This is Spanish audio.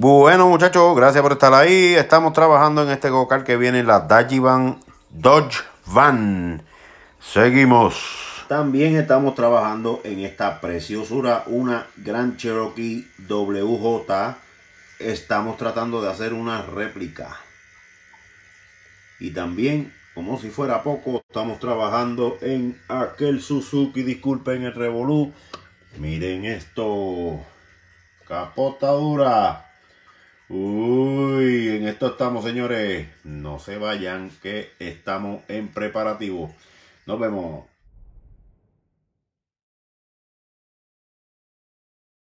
Bueno, muchachos, gracias por estar ahí. Estamos trabajando en este vocal que viene la Dajivan Dodge Van. Seguimos. También estamos trabajando en esta preciosura, una Gran Cherokee WJ. Estamos tratando de hacer una réplica. Y también, como si fuera poco, estamos trabajando en aquel Suzuki. Disculpen el revolú. Miren esto. Capota dura. Uy, en esto estamos, señores. No se vayan, que estamos en preparativo. Nos vemos.